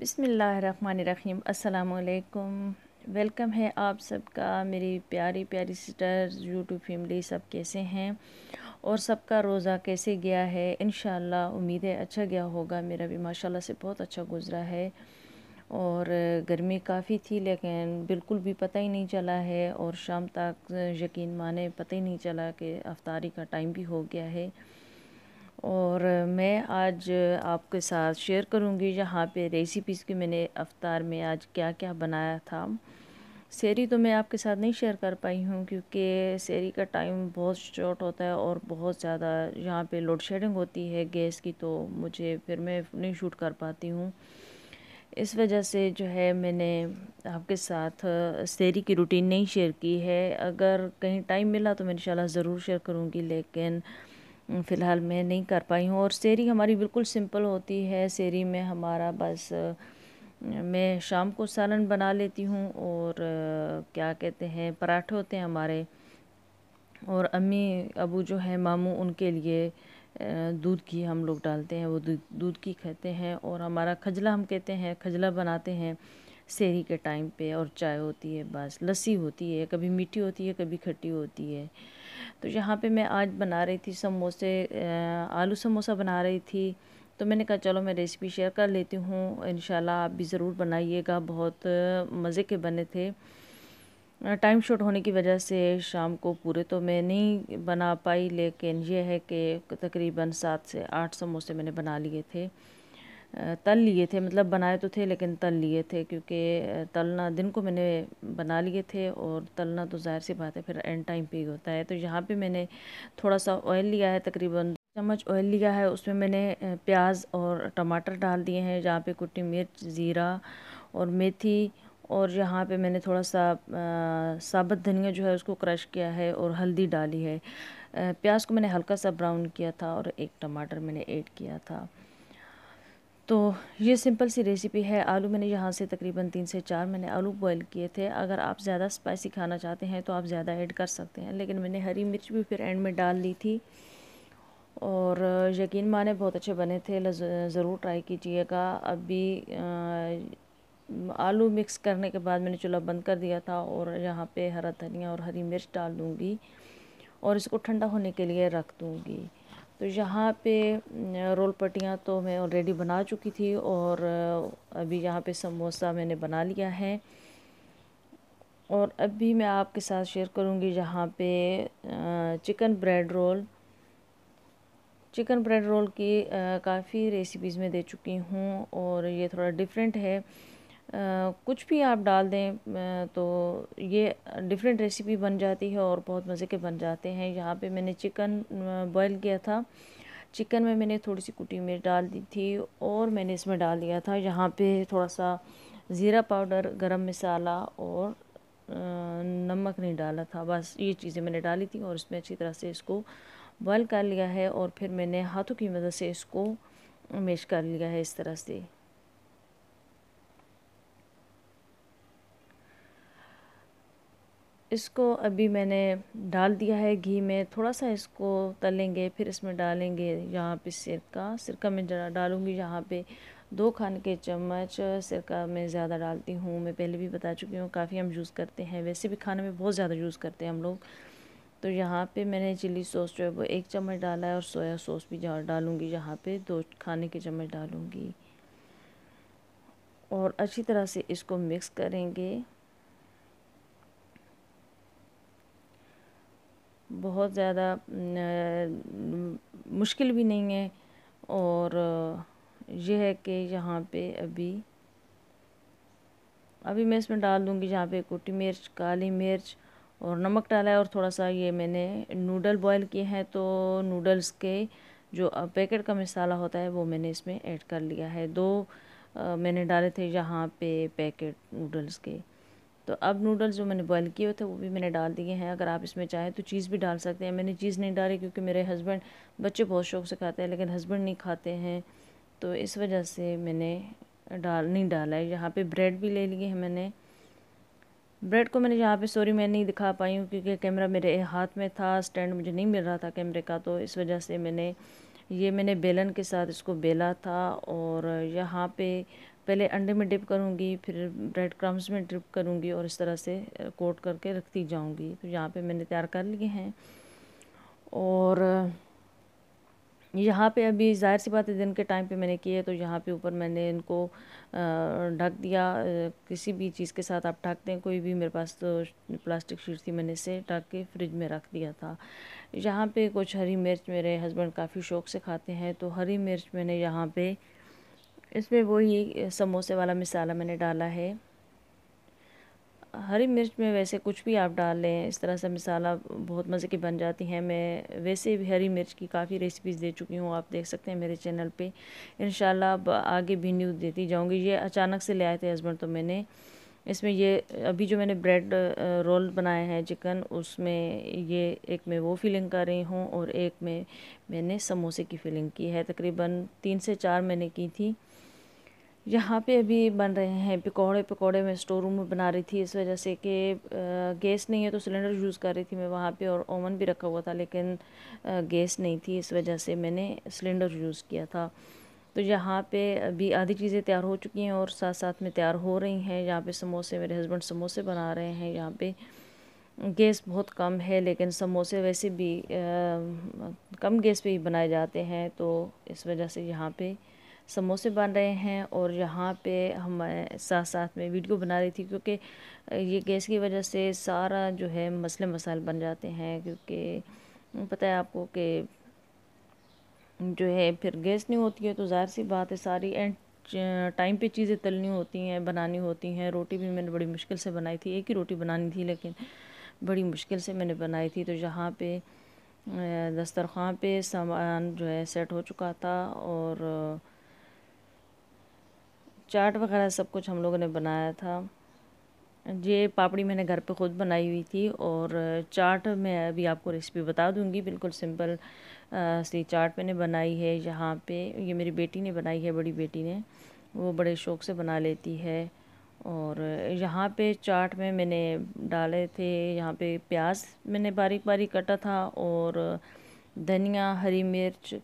बिसमीम् अल्लाम वेलकम है आप सबका मेरी प्यारी प्यारी सिस्टर यूट्यूब फैमिली सब कैसे हैं और सबका रोज़ा कैसे गया है इन उम्मीद है अच्छा गया होगा मेरा भी माशाल्लाह से बहुत अच्छा गुज़रा है और गर्मी काफ़ी थी लेकिन बिल्कुल भी पता ही नहीं चला है और शाम तक यकीन माने पता ही नहीं चला कि अफ्तारी का टाइम भी हो गया है और मैं आज आपके साथ शेयर करूंगी यहाँ पे रेसिपीज़ की मैंने अफ्तार में आज क्या क्या बनाया था सैरी तो मैं आपके साथ नहीं शेयर कर पाई हूँ क्योंकि सैरी का टाइम बहुत शॉर्ट होता है और बहुत ज़्यादा यहाँ पे लोड शेडिंग होती है गैस की तो मुझे फिर मैं नहीं शूट कर पाती हूँ इस वजह से जो है मैंने आपके साथ सैरी की रूटीन नहीं शेयर की है अगर कहीं टाइम मिला तो मैं इन ज़रूर शेयर करूँगी लेकिन फ़िलहाल मैं नहीं कर पाई हूँ और सेरी हमारी बिल्कुल सिंपल होती है सेरी में हमारा बस मैं शाम को सालन बना लेती हूँ और क्या कहते हैं पराठे होते हैं हमारे और अम्मी अबू जो है मामू उनके लिए दूध की हम लोग डालते हैं वो दूध की खाते हैं और हमारा खजला हम कहते हैं खजला बनाते हैं शहरी के टाइम पे और चाय होती है बस लस्सी होती है कभी मीठी होती है कभी खट्टी होती है तो यहाँ पे मैं आज बना रही थी समोसे आलू समोसा बना रही थी तो मैंने कहा चलो मैं रेसिपी शेयर कर लेती हूँ इन आप भी ज़रूर बनाइएगा बहुत मज़े के बने थे टाइम शॉर्ट होने की वजह से शाम को पूरे तो मैं नहीं बना पाई लेकिन यह है कि तकरीबन सात से आठ समोसे मैंने बना लिए थे तल लिए थे मतलब बनाए तो थे लेकिन तल लिए थे क्योंकि तलना दिन को मैंने बना लिए थे और तलना तो ज़ाहिर सी बात है फिर एंड टाइम पे ही होता है तो यहाँ पे मैंने थोड़ा सा ऑयल लिया है तकरीबन चम्मच ऑयल लिया है उसमें मैंने प्याज और टमाटर डाल दिए हैं जहाँ पे कुटी मिर्च ज़ीरा और मेथी और यहाँ पर मैंने थोड़ा सा साबुत धनिया जो है उसको क्रश किया है और हल्दी डाली है प्याज को मैंने हल्का सा ब्राउन किया था और एक टमाटर मैंने ऐड किया था तो ये सिंपल सी रेसिपी है आलू मैंने यहाँ से तकरीबन तीन से चार मैंने आलू बॉईल किए थे अगर आप ज़्यादा स्पाइसी खाना चाहते हैं तो आप ज़्यादा ऐड कर सकते हैं लेकिन मैंने हरी मिर्च भी फिर एंड में डाल दी थी और यकीन माने बहुत अच्छे बने थे ज़रूर ट्राई कीजिएगा अभी आलू मिक्स करने के बाद मैंने चूल्हा बंद कर दिया था और यहाँ पर हरा धनिया और हरी मिर्च डाल दूँगी और इसको ठंडा होने के लिए रख दूँगी तो यहाँ पे रोल पट्टियाँ तो मैं ऑलरेडी बना चुकी थी और अभी यहाँ पे समोसा मैंने बना लिया है और अभी मैं आपके साथ शेयर करूँगी यहाँ पे chicken bread roll chicken bread roll की काफ़ी रेसिपीज़ में दे चुकी हूँ और ये थोड़ा डिफरेंट है कुछ भी आप डाल दें तो ये डिफरेंट रेसिपी बन जाती है और बहुत मज़े के बन जाते हैं यहाँ पे मैंने चिकन बॉईल किया था चिकन में मैंने थोड़ी सी कुटी मिर्च डाल दी थी और मैंने इसमें डाल दिया था यहाँ पे थोड़ा सा ज़ीरा पाउडर गरम मसाला और नमक नहीं डाला था बस ये चीज़ें मैंने डाली थी और इसमें अच्छी तरह से इसको बॉयल कर लिया है और फिर मैंने हाथों की मदद से इसको मेश कर लिया है इस तरह से इसको अभी मैंने डाल दिया है घी में थोड़ा सा इसको तलेंगे फिर इसमें डालेंगे यहाँ पे सिरका सिरका मैं जरा डालूँगी यहाँ पे दो खान के चम्मच सिरका मैं ज़्यादा डालती हूँ मैं पहले भी बता चुकी हूँ काफ़ी हम यूज़ करते हैं वैसे भी खाने में बहुत ज़्यादा यूज़ करते हैं हम लोग तो यहाँ पे मैंने चिली सॉस जो है वो एक चम्मच डाला है और सोया सॉस भी डालूँगी यहाँ पे दो खाने के चम्मच डालूँगी और अच्छी तरह से इसको मिक्स करेंगे बहुत ज़्यादा मुश्किल भी नहीं है और यह है कि यहाँ पे अभी अभी मैं इसमें डाल दूँगी जहाँ पे कुटी मिर्च काली मिर्च और नमक डाला है और थोड़ा सा ये मैंने नूडल बॉईल किए हैं तो नूडल्स के जो पैकेट का मसाला होता है वो मैंने इसमें ऐड कर लिया है दो आ, मैंने डाले थे यहाँ पे पैकेट नूडल्स के तो अब नूडल्स जो मैंने बॉयल किए थे वो भी मैंने डाल दिए हैं अगर आप इसमें चाहें तो चीज़ भी डाल सकते हैं मैंने चीज़ नहीं डाली क्योंकि मेरे हस्बैंड बच्चे बहुत शौक से खाते हैं लेकिन हस्बैंड नहीं खाते हैं तो इस वजह से मैंने डाल नहीं डाला है यहाँ पर ब्रेड भी ले लिए हैं मैंने ब्रेड को मैंने यहाँ पे सॉरी मैं नहीं दिखा पाई हूँ क्योंकि कैमरा मेरे हाथ में था स्टैंड मुझे नहीं मिल रहा था कैमरे का तो इस वजह से मैंने ये मैंने बेलन के साथ इसको बेला था और यहाँ पे पहले अंडे में डिप करूँगी फिर ब्रेड क्रम्स में डिप करूँगी और इस तरह से कोट करके रखती जाऊँगी फिर यहाँ पे मैंने तैयार कर लिए हैं और यहाँ पे अभी ज़ाहिर सी बात है दिन के टाइम पे मैंने किए तो यहाँ पे ऊपर मैंने इनको ढक दिया किसी भी चीज़ के साथ आप ढक दें कोई भी मेरे पास तो प्लास्टिक शीट थी मैंने इसे ढक के फ्रिज में रख दिया था यहाँ पे कुछ हरी मिर्च मेरे हस्बैंड काफ़ी शौक से खाते हैं तो हरी मिर्च मैंने यहाँ पे इसमें वही समोसे वाला मिसाला मैंने डाला है हरी मिर्च में वैसे कुछ भी आप डाल लें इस तरह से मिसाला बहुत मज़े की बन जाती हैं मैं वैसे भी हरी मिर्च की काफ़ी रेसिपीज़ दे चुकी हूँ आप देख सकते हैं मेरे चैनल पे इन अब आगे भी न्यूज़ देती जाऊँगी ये अचानक से ले आए थे हस्बैंड तो मैंने इसमें ये अभी जो मैंने ब्रेड रोल बनाया है चिकन उसमें ये एक मैं वो फिलिंग कर रही हूँ और एक में मैंने समोसे की फिलिंग की है तकरीबन तीन से चार मैंने की थी यहाँ पे अभी बन रहे हैं पकौड़े पकौड़े मैं स्टोर रूम में बना रही थी इस वजह से कि गैस नहीं है तो सिलेंडर यूज़ कर रही थी मैं वहाँ पे और ओवन भी रखा हुआ था लेकिन गैस नहीं थी इस वजह से मैंने सिलेंडर यूज़ किया था तो यहाँ पे अभी आधी चीज़ें तैयार हो चुकी हैं और साथ साथ में तैयार हो रही हैं यहाँ पर समोसे मेरे हस्बैंड समोसे बना रहे हैं यहाँ पर गैस बहुत कम है लेकिन समोसे वैसे भी कम गैस पर ही बनाए जाते हैं तो इस वजह से यहाँ पर समोसे बन रहे हैं और यहाँ पे हम साथ साथ में वीडियो बना रही थी क्योंकि ये गैस की वजह से सारा जो है मसले मसाइल बन जाते हैं क्योंकि पता है आपको कि जो है फिर गैस नहीं होती है तो ज़ाहिर सी बात है सारी एंड टाइम पे चीज़ें तलनी होती हैं बनानी होती हैं रोटी भी मैंने बड़ी मुश्किल से बनाई थी एक ही रोटी बनानी थी लेकिन बड़ी मुश्किल से मैंने बनाई थी तो यहाँ पे दस्तरखान पे सामान जो है सेट हो चुका था और चाट वगैरह सब कुछ हम लोगों ने बनाया था ये पापड़ी मैंने घर पे ख़ुद बनाई हुई थी और चाट मैं अभी आपको रेसिपी बता दूंगी बिल्कुल सिंपल सी चाट मैंने बनाई है यहाँ पे ये मेरी बेटी ने बनाई है बड़ी बेटी ने वो बड़े शौक़ से बना लेती है और यहाँ पे चाट में मैंने डाले थे यहाँ पे प्याज मैंने बारीक बारीक कटा था और धनिया हरी मिर्च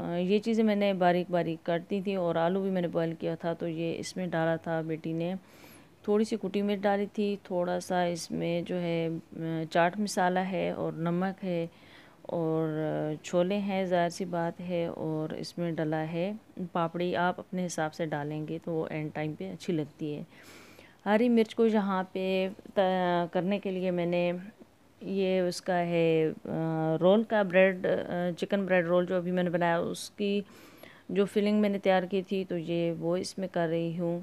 ये चीज़ें मैंने बारीक बारीक काटती थी और आलू भी मैंने बॉयल किया था तो ये इसमें डाला था बेटी ने थोड़ी सी कुटी मिर्च डाली थी थोड़ा सा इसमें जो है चाट मसाला है और नमक है और छोले हैं ज़ाहिर सी बात है और इसमें डला है पापड़ी आप अपने हिसाब से डालेंगे तो वो एंड टाइम पे अच्छी लगती है हरी मिर्च को यहाँ पे करने के लिए मैंने ये उसका है रोल का ब्रेड चिकन ब्रेड रोल जो अभी मैंने बनाया उसकी जो फिलिंग मैंने तैयार की थी तो ये वो इसमें कर रही हूँ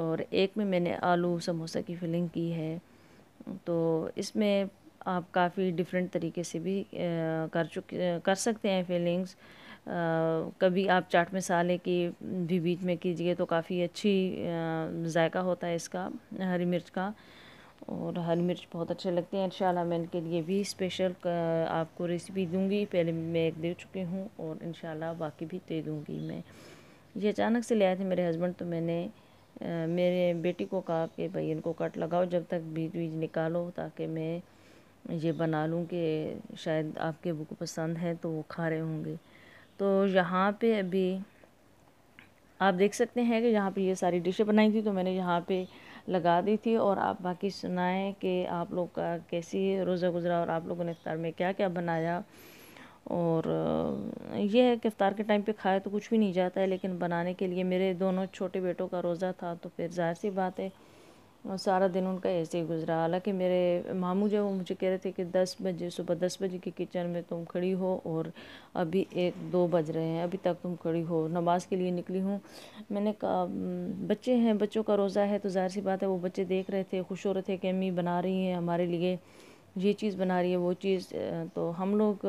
और एक में मैंने आलू समोसा की फिलिंग की है तो इसमें आप काफ़ी डिफरेंट तरीके से भी कर चुके कर सकते हैं फीलिंग्स कभी आप चाट मसाले की भी बीच में कीजिए तो काफ़ी अच्छी जायका होता है इसका हरी मिर्च का और हरी मिर्च बहुत अच्छे लगते हैं इंशाल्लाह मैं इनके लिए भी स्पेशल आपको रेसिपी दूंगी पहले मैं एक दे चुकी हूँ और इंशाल्लाह बाकी भी दे दूंगी मैं ये अचानक से ले आए थे मेरे हस्बैंड तो मैंने आ, मेरे बेटी को कहा कि भाई इनको कट लगाओ जब तक बीज बीज निकालो ताकि मैं ये बना लूँ कि शायद आपके बुक पसंद है तो वो खा रहे होंगे तो यहाँ पर अभी आप देख सकते हैं कि यहाँ पर ये सारी डिशें बनाई थी तो मैंने यहाँ पर लगा दी थी और आप बाकी सुनाएं कि आप लोग का कैसी रोज़ा गुजरा और आप लोगों ने इफ्तार में क्या क्या बनाया और यह है कि इफ्तार के टाइम पे खाया तो कुछ भी नहीं जाता है लेकिन बनाने के लिए मेरे दोनों छोटे बेटों का रोज़ा था तो फिर जाहिर सी बात है और सारा दिन उनका ऐसे ही गुजरा हालांकि मेरे मामू जो वो मुझे कह रहे थे कि दस बजे सुबह दस बजे की किचन में तुम खड़ी हो और अभी एक दो बज रहे हैं अभी तक तुम खड़ी हो नमाज़ के लिए निकली हूँ मैंने कहा बच्चे हैं बच्चों का रोज़ा है तो जाहिर सी बात है वो बच्चे देख रहे थे खुश हो रहे थे कि अम्मी बना रही हैं हमारे लिए ये चीज़ बना रही है वो चीज़ तो हम लोग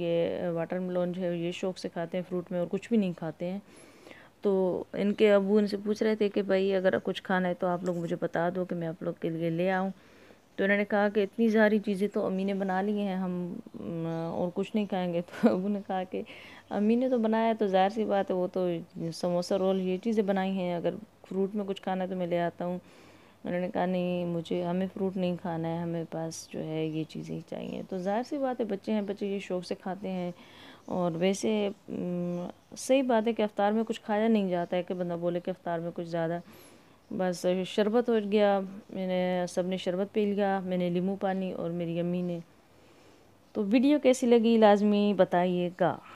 ये वाटर मिलोन जो है ये शौक़ से खाते हैं फ्रूट में और कुछ भी नहीं खाते हैं तो इनके अबू इनसे पूछ रहे थे कि भाई अगर कुछ खाना है तो आप लोग मुझे बता दो कि मैं आप लोग के लिए ले आऊँ तो इन्होंने कहा कि इतनी सारी चीज़ें तो अम्मी ने बना ली हैं हम और कुछ नहीं खाएंगे तो अबू ने कहा कि अम्मी ने तो बनाया तो ज़ाहिर सी बात है वो तो समोसा रोल ये चीज़ें बनाई हैं अगर फ्रूट में कुछ खाना है तो मैं ले आता हूँ उन्होंने कहा नहीं मुझे हमें फ्रूट नहीं खाना है हमें पास जो है ये चीज़ें ही चाहिए तो ज़ाहिर सी बात है बच्चे हैं बच्चे ये शौक़ से खाते हैं और वैसे सही बात है कि अफ्तार में कुछ खाया नहीं जाता है कि बंदा बोले कि अफ्तार में कुछ ज़्यादा बस शरबत हो गया मैंने सब ने शरबत पी लिया मैंने लीमू पानी और मेरी अम्मी ने तो वीडियो कैसी लगी लाजमी बताइएगा